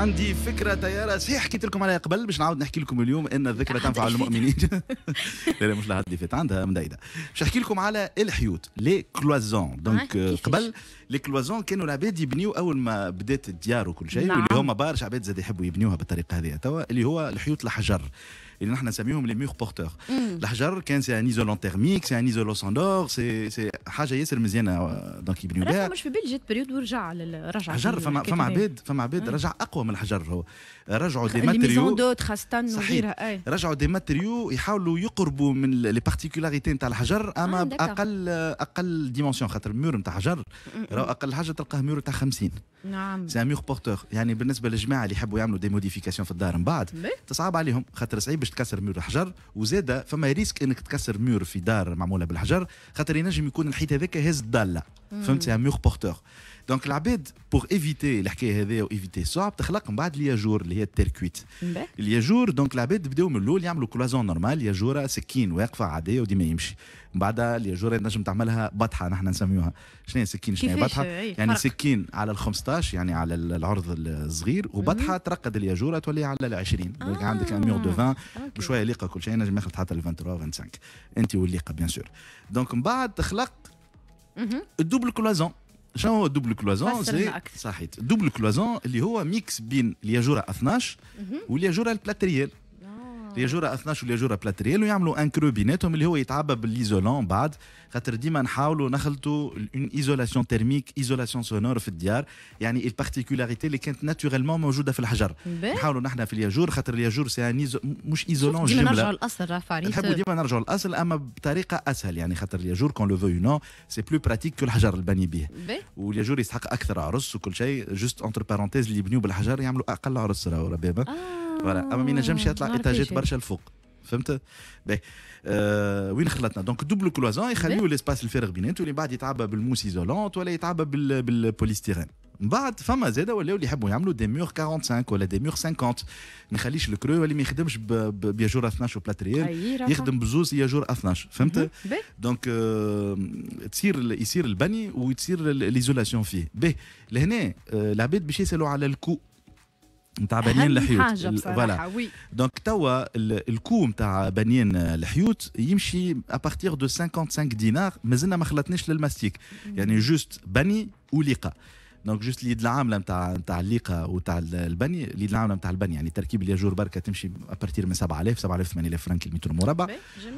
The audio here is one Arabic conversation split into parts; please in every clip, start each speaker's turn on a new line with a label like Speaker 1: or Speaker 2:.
Speaker 1: عندي فكره طياره صحيح حكيت لكم عليها قبل باش نعاود نحكي لكم اليوم ان الذكرى تنفع المؤمنين لا لا مش لحد اللي فات عندها مدايده باش نحكي لكم على الحيوت لي كلوازون دونك قبل لي كلوازون كانوا العباد يبنيو اول ما بدات الديار وكل شيء نعم. واللي هما بارش عباد زاد يحبوا يبنيوها بالطريقه هذه توا اللي هو الحيوت الحجر اللي نحن نسميهم لي ميغ بورتور الحجر كان سي ان ايزولون تيرميك سي ان ايزولون سوندور سي سي حاجه ياسر مزيانه آه، دونك يبنيو بها مش في بالي بريود ورجع رجع حجر فما فما عباد فما عباد رجع اقوى من الحجر هو رجعوا دي ماتريو. وغيرها اي. رجعوا دي ماتريو يحاولوا يقربوا من لي بارتيكولاريتي نتاع الحجر اما باقل آه، اقل ديمونسيون خاطر المور نتاع حجر راهو اقل حاجه تلقاه مور نتاع 50 نعم سي ميور بورتور يعني بالنسبه للجماعه اللي يحبوا يعملوا دي موديفيكاسيون في الدار من بعد تصعب عليهم خاطر صعيب باش تكسر مور الحجر وزاده فما ريسك انك تكسر مور في دار معموله بالحجر خاطر ينجم يكون حيت هذاك هز الضاله فهمتي ميغ بورتور دونك العباد بور ايفيتي الحكايه هذه وايفيتي صعب تخلق من بعد الياجور اللي هي التركويت الياجور دونك العباد بداو من الاول يعملوا كلازون نورمال ياجوره سكين واقفه عاديه وديما يمشي من بعد الياجوره نجم تعملها بطحه نحن نسميوها شنو هي سكين شنو هي بطحه إيه، يعني سكين على ال 15 يعني على العرض الصغير وبطحه ترقد الياجوره تولي على ال 20 آه. عندك ان دو 20 بشويه ليقه كل شيء نجم ياخذ حتى ال 23 25 انت والليقه بيان سور دونك من بعد تخلق الدوبل كلوزون شنو هو الدوبل كلوازون صحيت الدوبل كلوزون اللي هو ميكس بين الياجوره 12 mm-hmm. والياجوره البلاتريال آه. جورا 12 جورا بلاتريال ويعملوا ان كرو بيناتهم اللي هو يتعبى بالليزولون بعد خاطر ديما نحاولوا نخلطوا اون ايزولاسيون ترميك ايزولاسيون سونور في الديار يعني البارتيكولاريتي اللي كانت ناتورالمون موجوده في الحجر نحاولوا نحن في الياجور خاطر الياجور سي ان مش ايزولون ديما نرجعوا للاصل رافع نحبوا ديما نرجعوا للاصل اما بطريقه اسهل يعني خاطر الياجور كون لو فوي نو سي بلو براتيك كو الحجر البني به والياجور يستحق اكثر عرس وكل شيء جوست اونتر بارونتيز اللي يبنيو بالحجر يعملوا اقل عرس راهو ربابه آه. فوالا اما ما ينجمش يطلع ايتاجيت برشا الفوق فهمت باهي آه وين خلطنا دونك دوبل كلوزون يخليو ليسباس الفارغ بيناتو اللي بعد يتعبى بالموس ايزولونت ولا يتعبى بال... بالبوليستيرين من بعد فما زاده ولاو اللي يحبوا يعملوا دي مور 45 ولا دي مور 50 ما يخليش الكرو اللي ما يخدمش بياجور 12 وبلات يخدم بزوز ياجور 12 فهمت دونك آه تصير يصير البني وتصير ليزولاسيون فيه باهي لهنا آه، العباد باش يسالوا على الكو نتاع بنيان الحيوت فوالا وي دونك توا الكو نتاع بنيان الحيوت يمشي ابارتيغ دو 55 دينار مازلنا ما خلطناش للماستيك يعني جوست بني وليقه دونك جوست اليد العامله نتاع نتاع الليقه وتاع البني اليد العامله نتاع البني يعني التركيب اللي يجور بركه تمشي ابارتير من 7000 7000 8000 فرانك المتر مربع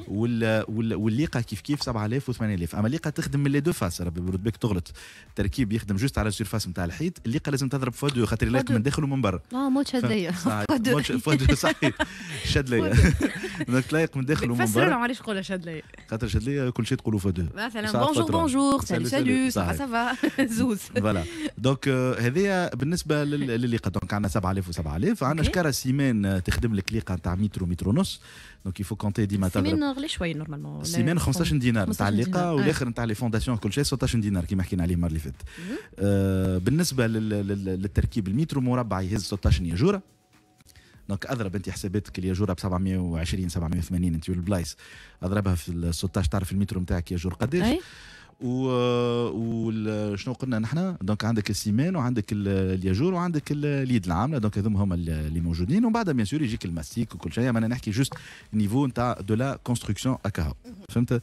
Speaker 1: وال والليقه كيف كيف 7000 و 8000 اما الليقه تخدم من لي دو فاس برد بك تغلط التركيب يخدم جوست على السيرفاس نتاع الحيط الليقه لازم تضرب فوا دو خاطر يلايق من داخل ومن برا اه موتش هذايا فوا دو صحيح شد ليا دونك تلايق من داخل ومن برا فسر علاش تقولها شد ليا خاطر شد ليا كل شيء تقولوا فوا دو مثلا بونجور بونجور سالو سالو سافا زوز فوالا دونك euh, هذايا بالنسبه للليقه دونك عندنا 7000 و 7000 عندنا شكاره سيمان آه، تخدم لك ليقه نتاع مترو مترو ونص دونك يفو كونتي ديما تضرب سيمان غلي شويه نورمالمون سيمان 15 دينار نتاع الليقه آه. والاخر نتاع لي فونداسيون كل شيء 16 دينار كيما حكينا عليه المره اللي فاتت آه، بالنسبه للتركيب المترو مربع يهز 16 ياجوره دونك اضرب انت حساباتك اللي يجور ب 720 780 انت والبلايص اضربها في 16 تعرف المترو نتاعك يجور قداش وشنو آه، قلنا نحن دونك عندك السيمان وعندك الياجور وعندك اليد العامله دونك هذوما هما اللي موجودين ومن بعد بيان سور يجيك الماستيك وكل شيء انا يعني نحكي جوست نيفو نتاع دو لا كونستركسيون اكاهو فهمت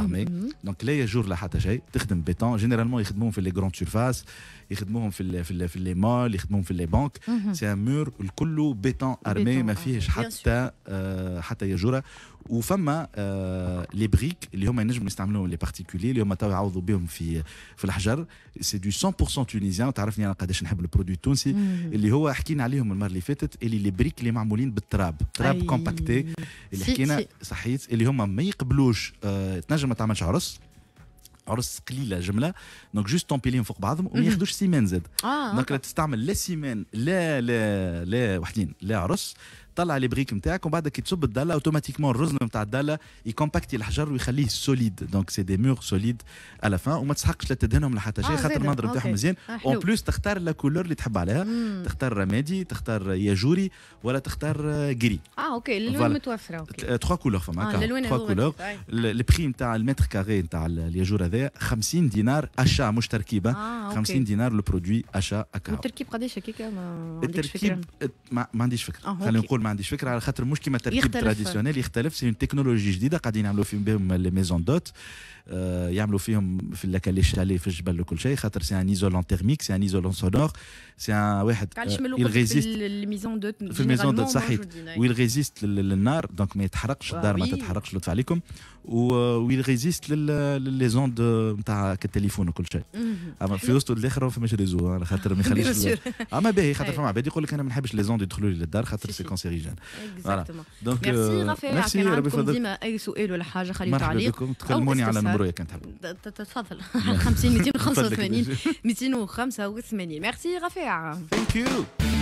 Speaker 1: عامي دونك لا يجور لا حتى شيء تخدم بيتون جينيرالمون يخدموهم في لي جراند سيرفاس يخدموهم في في في لي مول يخدموهم في لي بانك سي ان مور الكل بيتون ارمي ما فيهش حتى حتى يجوره وفما لي بريك اللي هما ينجموا يستعملوهم لي بارتيكولي اللي هما تو يعوضوا بهم في في الحجر سي دو 100% تونيزيان تعرفني انا قداش نحب البرودوي التونسي اللي هو حكينا عليهم المره اللي فاتت اللي لي بريك اللي معمولين بالتراب تراب كومباكتي اللي حكينا صحيت اللي هما ما يقبلوش آه، تنجم ما تعملش عرس عرس قليله جمله دونك جوست تومبيليهم فوق بعضهم وما ياخذوش سيمان زاد دونك آه، آه. تستعمل لا سيمان لا لا لا وحدين لا عرس تطلع لي بريك نتاعك ومن بعد كي تصب الداله اوتوماتيكمون الرزن نتاع الداله يكومباكتي الحجر ويخليه سوليد دونك سي دي مور سوليد على فان وما تسحقش لا تدهنهم لحتى شيء آه، خاطر المنظر نتاعهم مزيان اون آه، بلوس تختار لا كولور اللي تحب عليها تختار رمادي تختار ياجوري ولا تختار جري اه اوكي اللون متوفره تخوا كولور فما تخوا كولور البري نتاع المتر كاري نتاع الياجور هذايا 50 دينار اشا مش تركيبه 50 آه، دينار لو برودوي اشا اكا التركيب قداش هكاك ما عنديش فكره ما عنديش فكره خلينا نقول عنديش فكره على خاطر مش كيما التركيب تراديسيونيل يختلف سي تكنولوجي جديده قاعدين يعملوا فيهم بهم لي ميزون دوت آه، يعملوا فيهم في لك لي شالي في الجبل وكل شيء خاطر سي ان ايزولون تيرميك سي ان ايزولون سونور سي ان واحد يغيزيست في آه، الميزون دوت في الميزون دوت صحيت ريزيست للنار دونك ما يتحرقش آه، الدار ما تتحرقش لطف عليكم ويل ريزيست لي زوند نتاع التليفون وكل شيء اما في وسط الاخر ما فماش ريزو على خاطر ما يخليش اما باهي خاطر فما عباد يقول لك انا ما نحبش لي زوند يدخلوا لي للدار خاطر سي خارجا دونك ميرسي رافائيل ربي يفضلك ديما اي سؤال ولا حاجه خلي تعليق بكم تكلموني على نمرويا كان تحب تفضل 50 285 285 ميرسي رفيع ثانك يو